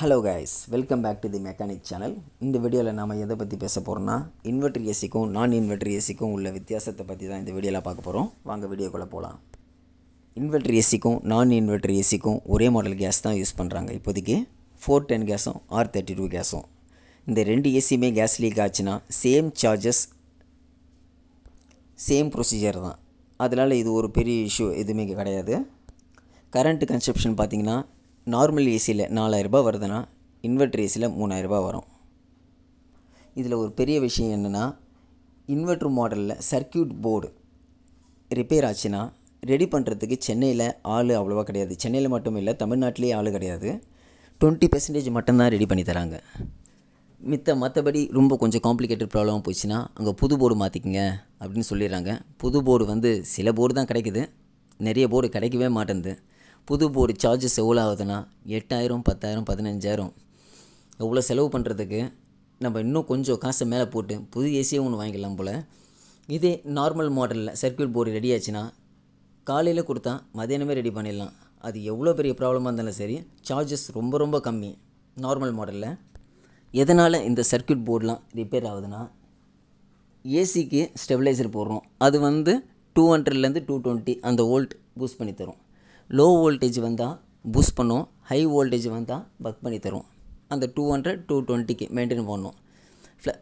hello guys welcome back to the mechanic channel இந்த வீடியோவில் நாம் எதை பற்றி பேச போகிறோம்னா இன்வெர்டர் ஏசிக்கும் நான் இன்வெர்டர் ஏசிக்கும் உள்ள வித்தியாசத்தை பற்றி தான் இந்த வீடியோவில் பார்க்க போகிறோம் வாங்க வீடியோக்குள்ளே போகலாம் இன்வெர்டர் ஏசிக்கும் நான் இன்வெர்டர் ஏசிக்கும் ஒரே மாடல் கேஸ் தான் யூஸ் பண்ணுறாங்க இப்போதைக்கு ஃபோர் டென் கேஸும் ஆர் தேர்ட்டி டூ கேஸும் இந்த ரெண்டு ஏசியுமே கேஸ் லீக் ஆச்சுன்னா சேம் சார்ஜஸ் சேம் ப்ரொசீஜர் தான் அதனால் இது ஒரு பெரிய இஷ்யூ எதுவுமே கிடையாது கரண்ட்டு கன்சப்ஷன் பார்த்திங்கன்னா நார்மல் ஏசியில் நாலாயிரரூபா வருதுன்னா இன்வெர்ட்ரு ஏசியில் மூணாயிரரூபா வரும் இதில் ஒரு பெரிய விஷயம் என்னென்னா இன்வெர்ட்ரு மாடலில் சர்க்கியூட் போர்டு ரிப்பேர் ஆச்சுன்னா ரெடி பண்ணுறதுக்கு சென்னையில் ஆள் அவ்வளோவா கிடையாது சென்னையில் மட்டும் இல்லை தமிழ்நாட்டிலே ஆள் கிடையாது டுவெண்ட்டி பெர்சன்டேஜ் மட்டும்தான் ரெடி பண்ணி தராங்க மித்த மற்றபடி ரொம்ப கொஞ்சம் காம்ப்ளிகேட்டட் ப்ராப்ளமாக போச்சுன்னா அங்கே புது போர்டு மாற்றிக்குங்க அப்படின்னு சொல்லிடுறாங்க புது போர்டு வந்து சில போர்டு தான் கிடைக்குது நிறைய போர்டு கிடைக்கவே மாட்டேன்து புது போர்டு சார்ஜஸ் எவ்வளோ ஆகுதுன்னா எட்டாயிரம் பத்தாயிரம் பதினஞ்சாயிரம் எவ்வளோ செலவு பண்ணுறதுக்கு நம்ம இன்னும் கொஞ்சம் காசை மேலே போட்டு புது ஏசியே ஒன்று வாங்கிக்கலாம் போல் இதே நார்மல் மாடலில் சர்க்கியூட் போர்டு ரெடி ஆச்சுன்னா காலையில் கொடுத்தா மதியானமே ரெடி பண்ணிடலாம் அது எவ்வளோ பெரிய ப்ராப்ளமாக இருந்தாலும் சரி சார்ஜஸ் ரொம்ப ரொம்ப கம்மி நார்மல் மாடலில் எதனால் இந்த சர்க்கியூட் போர்டெலாம் ரிப்பேர் ஆகுதுன்னா ஏசிக்கு ஸ்டெபிலைசர் போடுறோம் அது வந்து டூ ஹண்ட்ரட்லேருந்து டூ டுவெண்ட்டி அந்த ஓல்ட் பூஸ்ட் பண்ணி தரும் லோ வோல்டேஜ் வந்தால் பூஸ்ட் பண்ணும் ஹை வோல்டேஜ் வந்தால் பக் பண்ணி தரும் அந்த டூ ஹண்ட்ரட் டூ டுவெண்ட்டிக்கு மெயின்டைன் பண்ணும்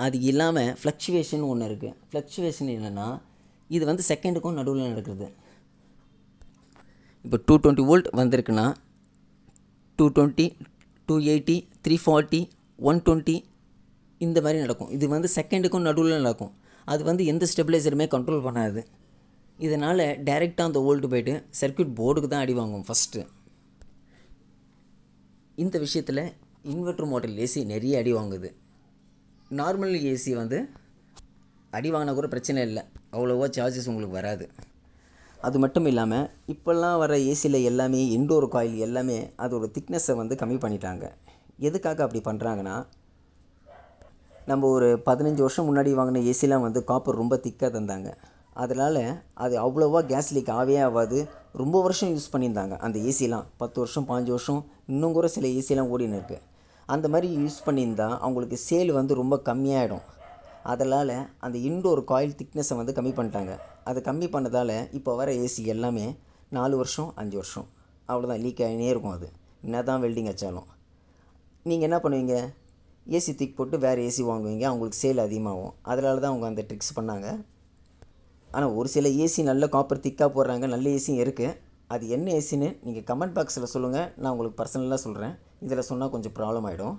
அது இல்லாமல் ஃப்ளக்ஷுவேஷன் ஒன்று இருக்குது ஃப்ளக்ஷுவேஷன் என்னென்னா இது வந்து செகண்டுக்கும் நடுவில் நடக்கிறது இப்போ டூ டுவெண்ட்டி வோல்ட் வந்திருக்குன்னா two twenty two eighty three forty one twenty இந்த மாதிரி நடக்கும் இது வந்து செகண்டுக்கும் நடுவில் நடக்கும் அது வந்து எந்த ஸ்டெபிளைசருமே கண்ட்ரோல் பண்ணாது இதனால் டைரெக்டாக அந்த ஓல்டு போயிட்டு சர்க்கியூட் போர்டுக்கு தான் அடி வாங்கும் ஃபஸ்ட்டு இந்த விஷயத்தில் இன்வெர்ட்ரு மோட்டல் ஏசி நிறைய அடி வாங்குது நார்மல் ஏசி வந்து அடி வாங்கினா கூட பிரச்சனை இல்லை அவ்வளோவா சார்ஜஸ் உங்களுக்கு வராது அது மட்டும் இல்லாமல் இப்போல்லாம் வர ஏசியில் எல்லாமே இன்டோர் காயில் எல்லாமே அதோடய திக்னஸை வந்து கம்மி பண்ணிட்டாங்க எதுக்காக அப்படி பண்ணுறாங்கன்னா நம்ம ஒரு பதினஞ்சு வருஷம் முன்னாடி வாங்கின ஏசிலாம் வந்து காப்பர் ரொம்ப திக்காக தந்தாங்க அதனால் அது அவ்வளோவா கேஸ் லீக் ஆகவே ஆகாது ரொம்ப வருஷம் யூஸ் பண்ணியிருந்தாங்க அந்த ஏசிலாம் பத்து வருஷம் பாஞ்சு வருஷம் இன்னும் கூட சில ஏசிலாம் ஓடின்னு இருக்குது அந்த மாதிரி யூஸ் பண்ணியிருந்தால் அவங்களுக்கு சேல் வந்து ரொம்ப கம்மியாகிடும் அதனால் அந்த இன்டோர் காயில் திக்னஸை வந்து கம்மி பண்ணிட்டாங்க அது கம்மி பண்ணதால் இப்போ வர ஏசி எல்லாமே நாலு வருஷம் அஞ்சு வருஷம் அவ்வளோதான் லீக் ஆகினே இருக்கும் அது என்ன தான் வெல்டிங் வச்சாலும் நீங்கள் என்ன பண்ணுவீங்க ஏசி திக் போட்டு வேறு ஏசி வாங்குவீங்க அவங்களுக்கு சேல் அதிகமாகும் அதனால தான் அவங்க அந்த ட்ரிக்ஸ் பண்ணாங்க ஆனால் ஒரு சில ஏசி நல்ல காப்பர் திக்காக போடுறாங்க நல்ல ஏசியும் இருக்குது அது என்ன ஏசின்னு நீங்கள் கமெண்ட் பாக்ஸில் சொல்லுங்கள் நான் உங்களுக்கு பர்சனலாக சொல்கிறேன் இதில் சொன்னால் கொஞ்சம் ப்ராப்ளம் ஆகிடும்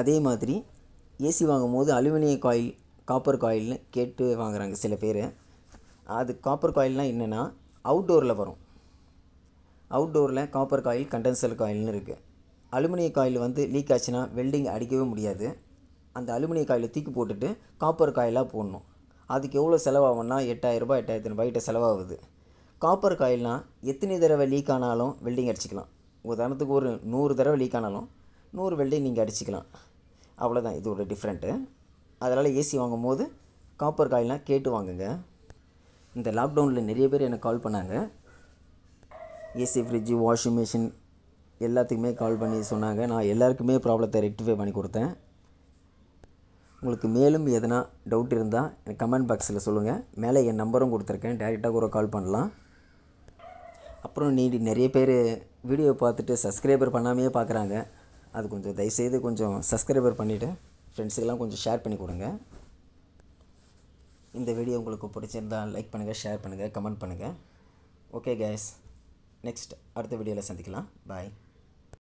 அதே மாதிரி ஏசி வாங்கும் போது அலுமினிய காயில் காப்பர் காயில்னு கேட்டு வாங்குகிறாங்க சில பேர் அது காப்பர் காயில்னால் என்னென்னா அவுட்டோரில் வரும் அவுட்டோரில் காப்பர் காயில் கண்டென்சர் காயில்னு இருக்குது அலுமினிய காயில் வந்து லீக் ஆச்சுன்னா வெல்டிங் அடிக்கவே முடியாது அந்த அலுமினிய காயில் தூக்கி போட்டுட்டு காப்பர் காயிலாக போடணும் அதுக்கு எவ்வளோ செலவாகும்னா எட்டாயிரரூபா எட்டாயிரத்தி ரூபாய்கிட்ட செலவாகுது காப்பர் காயில்னால் எத்தனை தடவை லீக் ஆனாலும் வெல்டிங் அடிச்சிக்கலாம் உதாரணத்துக்கு ஒரு நூறு தடவை லீக் ஆனாலும் நூறு வெல்டிங் நீங்கள் அடிச்சிக்கலாம் அவ்வளோதான் இது ஒரு டிஃப்ரெண்ட்டு அதனால் ஏசி வாங்கும் போது காப்பர் காயில்லாம் கேட்டு வாங்குங்க இந்த லாக்டவுனில் நிறைய பேர் எனக்கு கால் பண்ணாங்க ஏசி ஃப்ரிட்ஜு வாஷிங் மிஷின் எல்லாத்துக்குமே கால் பண்ணி சொன்னாங்க நான் எல்லாருக்குமே ப்ராப்ளத்தை ரெக்டிஃபை பண்ணி கொடுத்தேன் உங்களுக்கு மேலும் எதனா டவுட் இருந்தால் எனக்கு கமெண்ட் பாக்ஸில் சொல்லுங்கள் மேலே என் நம்பரும் கொடுத்துருக்கேன் டேரெக்டாக கூட கால் பண்ணலாம் அப்புறம் நீ நிறைய பேர் வீடியோ பார்த்துட்டு சப்ஸ்கிரைபர் பண்ணாமையே பார்க்குறாங்க அது கொஞ்சம் தயவுசெய்து கொஞ்சம் சப்ஸ்கிரைபர் பண்ணிவிட்டு ஃப்ரெண்ட்ஸுக்கெல்லாம் கொஞ்சம் ஷேர் பண்ணி கொடுங்க இந்த வீடியோ உங்களுக்கு பிடிச்சிருந்தால் லைக் பண்ணுங்கள் ஷேர் பண்ணுங்கள் கமெண்ட் பண்ணுங்கள் ஓகே கேஸ் நெக்ஸ்ட் அடுத்த வீடியோவில் சந்திக்கலாம் பாய்